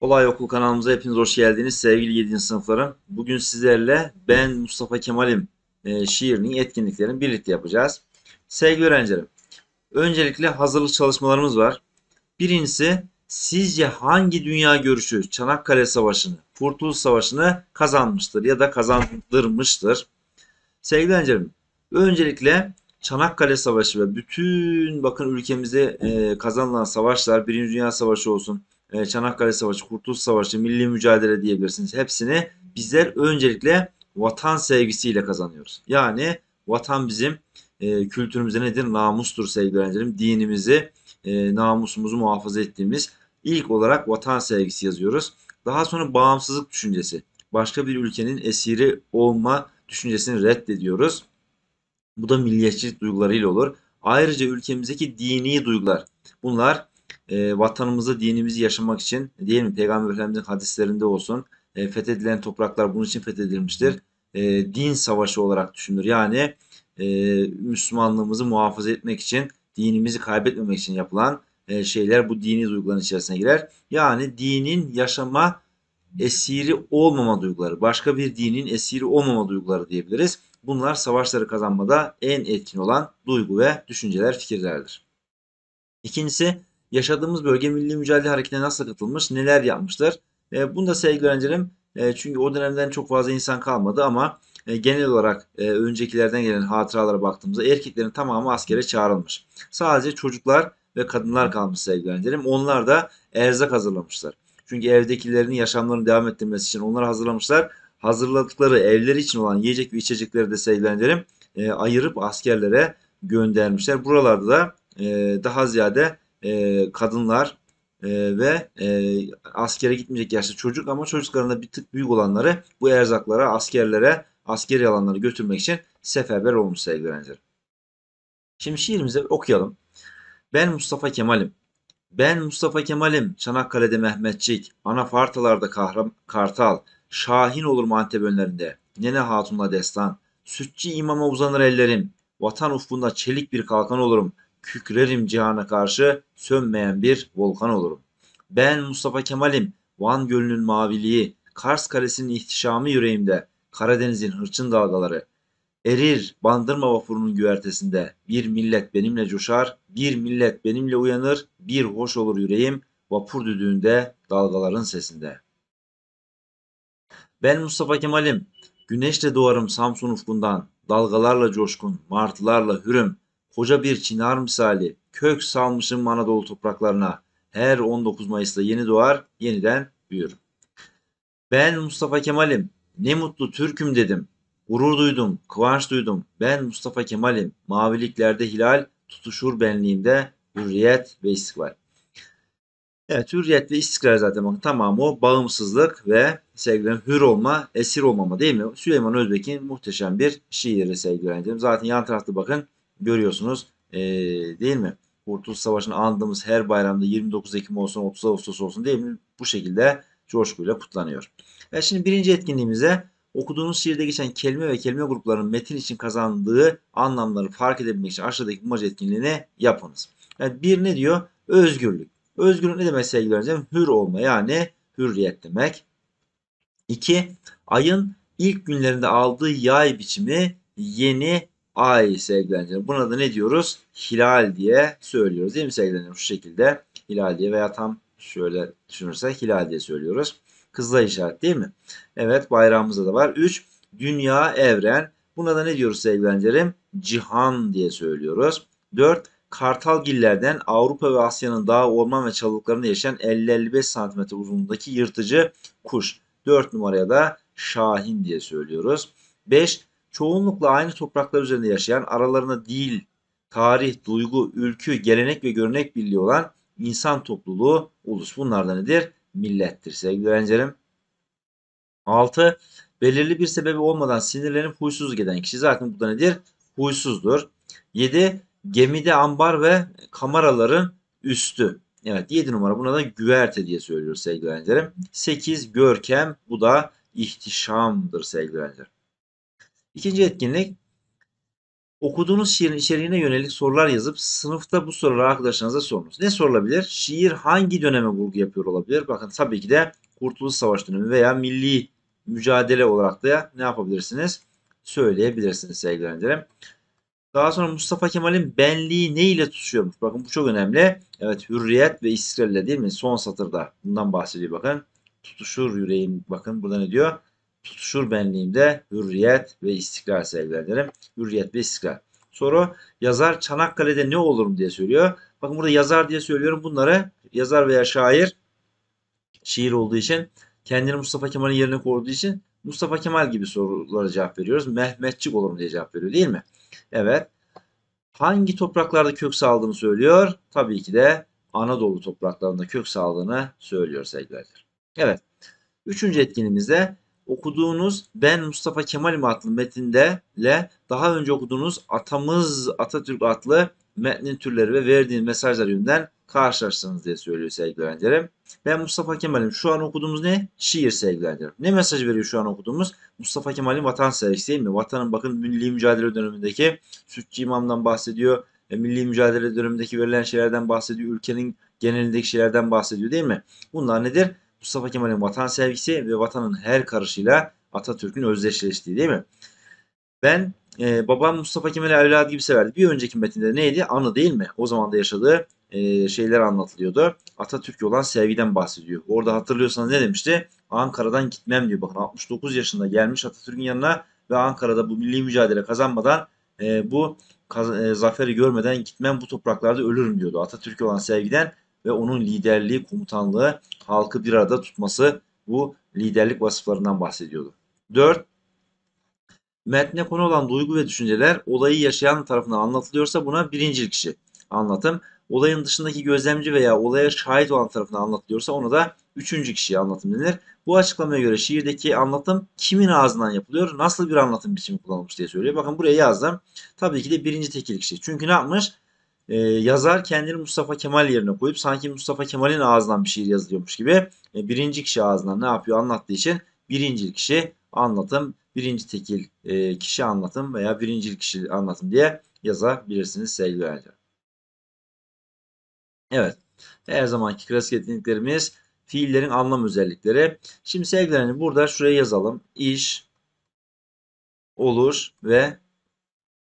Kolay Okul kanalımıza hepiniz hoş geldiniz sevgili 7. sınıflarım. Bugün sizlerle ben Mustafa Kemal'im e, şiirinin etkinliklerini birlikte yapacağız. Sevgili öğrencilerim, öncelikle hazırlık çalışmalarımız var. Birincisi sizce hangi dünya görüşü Çanakkale Savaşı'nı, Kurtuluş Savaşı'nı kazanmıştır ya da kazandırmıştır? Sevgili öğrencilerim, öncelikle Çanakkale Savaşı ve bütün bakın ülkemize e, kazanılan savaşlar, Birinci Dünya Savaşı olsun, e, Çanakkale Savaşı, Kurtuluş Savaşı, Milli Mücadele diyebilirsiniz. Hepsini bizler öncelikle vatan sevgisiyle kazanıyoruz. Yani vatan bizim e, kültürümüze nedir? Namustur sevgili öğrencilerim. Dinimizi, e, namusumuzu muhafaza ettiğimiz ilk olarak vatan sevgisi yazıyoruz. Daha sonra bağımsızlık düşüncesi. Başka bir ülkenin esiri olma düşüncesini reddediyoruz. Bu da milliyetçilik duygularıyla olur. Ayrıca ülkemizdeki dini duygular. Bunlar e, vatanımızı, dinimizi yaşamak için değil mi? Peygamber Efendimiz'in hadislerinde olsun e, fethedilen topraklar bunun için fethedilmiştir. E, din savaşı olarak düşünülür. Yani e, Müslümanlığımızı muhafaza etmek için, dinimizi kaybetmemek için yapılan e, şeyler bu dini duyguların içerisine girer. Yani dinin yaşama esiri olmama duyguları, başka bir dinin esiri olmama duyguları diyebiliriz. Bunlar savaşları kazanmada en etkin olan duygu ve düşünceler, fikirlerdir. İkincisi, yaşadığımız bölge milli mücadele hareketine nasıl katılmış, neler yapmıştır? E, bunu da sevgili öğrencilerim, e, çünkü o dönemden çok fazla insan kalmadı ama e, genel olarak e, öncekilerden gelen hatıralara baktığımızda erkeklerin tamamı askere çağrılmış. Sadece çocuklar ve kadınlar kalmış sevgili öğrencilerim. Onlar da erzak hazırlamışlar. Çünkü evdekilerinin yaşamlarını devam ettirmesi için onları hazırlamışlar hazırladıkları evler için olan yiyecek ve içecekleri de sevgilendirim e, ayırıp askerlere göndermişler. Buralarda da e, daha ziyade e, kadınlar e, ve e, askere gitmeyecek yaşta çocuk ama çocuklarında bir tık büyük olanları bu erzaklara, askerlere, askeri alanlara götürmek için seferber olmuş sevgili Şimdi şiirimizi okuyalım. Ben Mustafa Kemal'im. Ben Mustafa Kemal'im. Çanakkale'de Mehmetçik, Anafartalarda Kahram Kartal, Şahin olur mantep önlerinde. Nene hatunla destan. Sütçü imama uzanır ellerim. Vatan ufkunda çelik bir kalkan olurum. Kükrerim cihana karşı sönmeyen bir volkan olurum. Ben Mustafa Kemal'im. Van Gölü'nün maviliği. Kars Kalesi'nin ihtişamı yüreğimde. Karadeniz'in hırçın dalgaları. Erir bandırma vapurunun güvertesinde. Bir millet benimle coşar, bir millet benimle uyanır, bir hoş olur yüreğim vapur düdüğünde dalgaların sesinde.'' Ben Mustafa Kemal'im. Güneşle doğarım Samsun ufkundan. Dalgalarla coşkun, martılarla hürüm. Koca bir çınar misali. Kök salmışım Anadolu topraklarına. Her 19 Mayıs'ta yeni doğar, yeniden büyürüm. Ben Mustafa Kemal'im. Ne mutlu Türk'üm dedim. Gurur duydum, kıvanç duydum. Ben Mustafa Kemal'im. Maviliklerde hilal, tutuşur benliğimde hürriyet ve istikbal. Evet hürriyet ve istikrar zaten bakın tamamı o bağımsızlık ve sevgilerim hür olma, esir olmama değil mi? Süleyman Özbek'in muhteşem bir şiiri sevgilerim. Zaten yan tarafta bakın görüyorsunuz ee, değil mi? Kurtuluş Savaşı'nı andığımız her bayramda 29 Ekim olsun 30 Ağustos olsun değil mi? Bu şekilde coşkuyla kutlanıyor. Ve şimdi birinci etkinliğimize okuduğunuz şiirde geçen kelime ve kelime gruplarının metin için kazandığı anlamları fark edebilmek için aşağıdaki bulmaca etkinliğini yapınız. Yani e, bir ne diyor? Özgürlük. Özgürlük ne demek sevgili öğrencilerim? Hür olma yani hürriyet demek. 2. Ayın ilk günlerinde aldığı yay biçimi yeni ay sevgili öğrencilerim. Buna da ne diyoruz? Hilal diye söylüyoruz değil mi sevgili öğrencilerim? Şu şekilde hilal diye veya tam şöyle düşünürsek hilal diye söylüyoruz. Kızılay işaret değil mi? Evet bayrağımızda da var. 3. Dünya, evren. Buna da ne diyoruz sevgili öğrencilerim? Cihan diye söylüyoruz. 4. Kartalgillerden Avrupa ve Asya'nın dağ, orman ve çalılıklarında yaşayan 50-55 cm uzunluğundaki yırtıcı kuş. 4 numaraya da şahin diye söylüyoruz. 5. Çoğunlukla aynı topraklar üzerinde yaşayan, aralarına dil, tarih, duygu, ülkü, gelenek ve görnek birliği olan insan topluluğu, ulus. Bunlar da nedir? Millettir sevgili öğrencilerim. 6. Belirli bir sebebi olmadan sinirlenip huysuz giden kişi zaten bu da nedir? Huysuzdur. 7. Gemide ambar ve kameraların üstü. Evet 7 numara buna da güverte diye söylüyoruz sevgili öğrencilerim. 8 görkem bu da ihtişamdır sevgili öğrencilerim. İkinci etkinlik okuduğunuz şiirin içeriğine yönelik sorular yazıp sınıfta bu soruları arkadaşlarınıza sorunuz. Ne sorulabilir? Şiir hangi döneme vurgu yapıyor olabilir? Bakın tabii ki de Kurtuluş Savaşı dönemi veya milli mücadele olarak da ne yapabilirsiniz? Söyleyebilirsiniz sevgili öğrencilerim. Daha sonra Mustafa Kemal'in benliği ne ile tutuşuyormuş? Bakın bu çok önemli. Evet hürriyet ve istiklalle değil mi? Son satırda bundan bahsediyor bakın. Tutuşur yüreğim. Bakın burada ne diyor? Tutuşur benliğimde hürriyet ve istiklal sevgilerim. Hürriyet ve istikrar. Soru yazar Çanakkale'de ne olurum diye söylüyor. Bakın burada yazar diye söylüyorum. Bunları yazar veya şair şiir olduğu için kendini Mustafa Kemal'in yerine koyduğu için Mustafa Kemal gibi sorulara cevap veriyoruz. Mehmetçik olurum diye cevap veriyor değil mi? Evet. Hangi topraklarda kök saldığını söylüyor? Tabii ki de Anadolu topraklarında kök saldığını söylüyor sevgili Evet. Üçüncü etkinimizde okuduğunuz Ben Mustafa Kemal adlı metinde ile daha önce okuduğunuz Atamız Atatürk adlı metnin türleri ve verdiğin mesajlar yönünden karşılaştınız diye söylüyor sevgili Ben Mustafa Kemal'im. Şu an okuduğumuz ne? Şiir sevgili Ne mesaj veriyor şu an okuduğumuz? Mustafa Kemal'in vatan sevgisi değil mi? Vatanın bakın milli mücadele dönemindeki Sütçü İmam'dan bahsediyor. E, milli mücadele dönemindeki verilen şeylerden bahsediyor. Ülkenin genelindeki şeylerden bahsediyor değil mi? Bunlar nedir? Mustafa Kemal'in vatan sevgisi ve vatanın her karışıyla Atatürk'ün özdeşleştiği değil mi? Ben e, babam Mustafa Kemal'i evladı gibi severdi. Bir önceki metinde neydi? Anı değil mi? O zaman da yaşadığı e, şeyler anlatılıyordu. Atatürk'e olan sevgiden bahsediyor. Orada hatırlıyorsanız ne demişti? Ankara'dan gitmem diyor. Bakın 69 yaşında gelmiş Atatürk'ün yanına ve Ankara'da bu milli mücadele kazanmadan e, bu kaz- e, zaferi görmeden gitmem bu topraklarda ölürüm diyordu. Atatürk'e olan sevgiden ve onun liderliği, komutanlığı, halkı bir arada tutması bu liderlik vasıflarından bahsediyordu. 4. Metne konu olan duygu ve düşünceler olayı yaşayan tarafından anlatılıyorsa buna birincil kişi anlatım. Olayın dışındaki gözlemci veya olaya şahit olan tarafından anlatılıyorsa ona da üçüncü kişiye anlatım denir. Bu açıklamaya göre şiirdeki anlatım kimin ağzından yapılıyor, nasıl bir anlatım biçimi kullanılmış diye söylüyor. Bakın buraya yazdım. Tabii ki de birinci tekil kişi. Çünkü ne yapmış? Ee, yazar kendini Mustafa Kemal yerine koyup sanki Mustafa Kemal'in ağzından bir şiir yazılıyormuş gibi e, birinci kişi ağzından ne yapıyor anlattığı için birinci kişi anlatım birinci tekil e, kişi anlatım veya birincil kişi anlatım diye yazabilirsiniz sevgili öğrenciler. Evet. Her zamanki klasik etkinliklerimiz fiillerin anlam özellikleri. Şimdi sevgili burada şuraya yazalım. İş, olur ve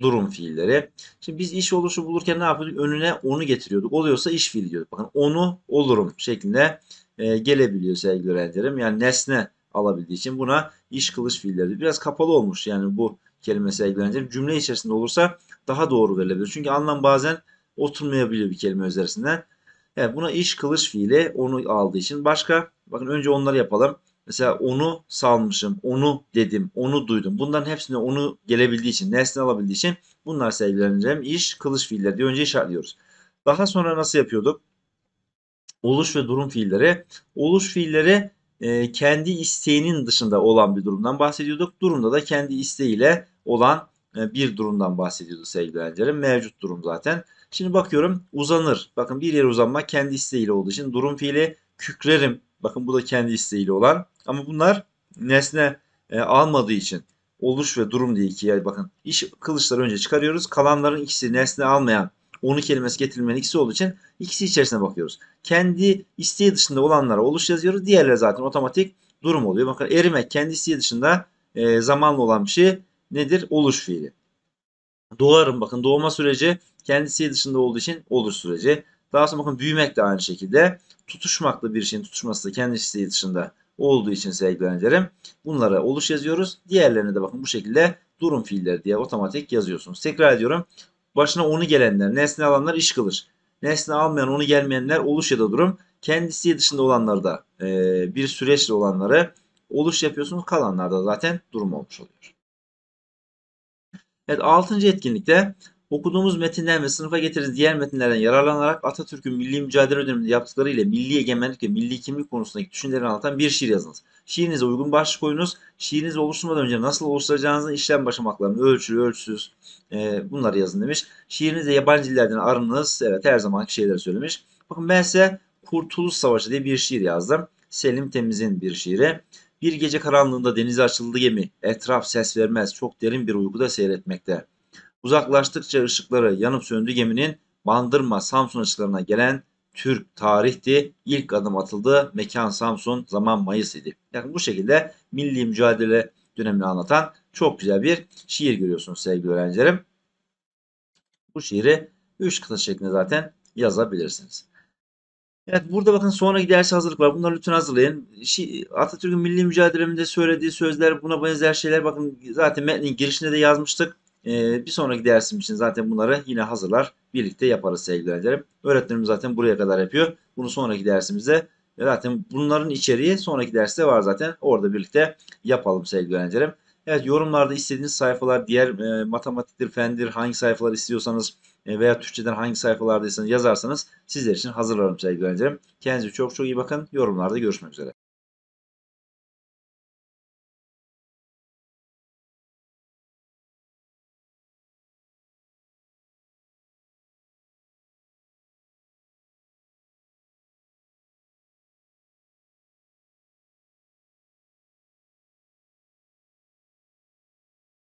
durum fiilleri. Şimdi biz iş oluşu bulurken ne yapıyorduk? Önüne onu getiriyorduk. Oluyorsa iş fiili diyorduk. Bakın onu olurum şeklinde e, gelebiliyor sevgili öğrencilerim. Yani nesne alabildiği için buna iş kılıç fiilleri. Biraz kapalı olmuş yani bu kelimesi ilgilenecek. Cümle içerisinde olursa daha doğru verilebilir. Çünkü anlam bazen oturmayabiliyor bir kelime üzerisinden. Yani buna iş kılıç fiili onu aldığı için. Başka bakın önce onları yapalım. Mesela onu salmışım, onu dedim, onu duydum. Bunların hepsine onu gelebildiği için, nesne alabildiği için bunlar sevgileneceğim iş kılıç fiilleri diye önce işaretliyoruz. Daha sonra nasıl yapıyorduk? Oluş ve durum fiilleri. Oluş fiilleri e, kendi isteğinin dışında olan bir durumdan bahsediyorduk. Durumda da kendi isteğiyle olan e, bir durumdan bahsediyordu sevgili öğrencilerim. Mevcut durum zaten. Şimdi bakıyorum uzanır. Bakın bir yere uzanma kendi isteğiyle olduğu için durum fiili kükrerim. Bakın bu da kendi isteğiyle olan. Ama bunlar nesne e, almadığı için oluş ve durum diye ikiye bakın. İş kılıçları önce çıkarıyoruz. Kalanların ikisi nesne almayan onu kelimesi getirilmenin ikisi olduğu için ikisi içerisine bakıyoruz. Kendi isteği dışında olanlara oluş yazıyoruz. Diğerleri zaten otomatik durum oluyor. Bakın erimek kendi isteği dışında e, zamanlı olan bir şey nedir? Oluş fiili. Doğarım bakın doğma süreci kendisi dışında olduğu için oluş süreci. Daha sonra bakın büyümek de aynı şekilde. Tutuşmakla bir şeyin tutuşması da kendisi dışında olduğu için sevgili öğrencilerim. Bunlara oluş yazıyoruz. Diğerlerine de bakın bu şekilde durum fiilleri diye otomatik yazıyorsunuz. Tekrar ediyorum başına onu gelenler, nesne alanlar iş kılır. Nesne almayan onu gelmeyenler oluş ya da durum. Kendisi dışında olanlar da e, bir süreçle olanları oluş yapıyorsunuz. Kalanlar da zaten durum olmuş oluyor. Evet altıncı etkinlikte Okuduğumuz metinden ve sınıfa getiririz diğer metinlerden yararlanarak Atatürk'ün milli mücadele döneminde yaptıkları ile milli egemenlik ve milli kimlik konusundaki düşüncelerini anlatan bir şiir yazınız. Şiirinize uygun başlık koyunuz. Şiirinizi oluşturmadan önce nasıl oluşturacağınızın işlem başamaklarını ölçülü, ölçüsüz e, bunları yazın demiş. Şiirinizde yabancı dillerden arınız. Evet her zamanki şeyleri söylemiş. Bakın ben size Kurtuluş Savaşı diye bir şiir yazdım. Selim Temiz'in bir şiiri. Bir gece karanlığında denize açıldı gemi. Etraf ses vermez. Çok derin bir uykuda seyretmekte. Uzaklaştıkça ışıkları yanıp söndü geminin Bandırma Samsun ışıklarına gelen Türk tarihti. İlk adım atıldı. Mekan Samsun zaman Mayıs idi. Yani bu şekilde milli mücadele dönemini anlatan çok güzel bir şiir görüyorsunuz sevgili öğrencilerim. Bu şiiri 3 kıta şeklinde zaten yazabilirsiniz. Evet burada bakın sonra giderse hazırlık var. Bunları lütfen hazırlayın. Atatürk'ün milli mücadeleminde söylediği sözler buna benzer şeyler bakın zaten metnin girişinde de yazmıştık. Ee, bir sonraki dersim için zaten bunları yine hazırlar. Birlikte yaparız sevgili öğrencilerim. Öğretmenim zaten buraya kadar yapıyor. Bunu sonraki dersimizde e, zaten bunların içeriği sonraki derste var zaten. Orada birlikte yapalım sevgili öğrencilerim. Evet yorumlarda istediğiniz sayfalar, diğer e, matematiktir, fendir, hangi sayfalar istiyorsanız e, veya Türkçeden hangi sayfalardaysanız yazarsanız sizler için hazırlarım sevgili öğrencilerim. Kendinize çok çok iyi bakın. Yorumlarda görüşmek üzere.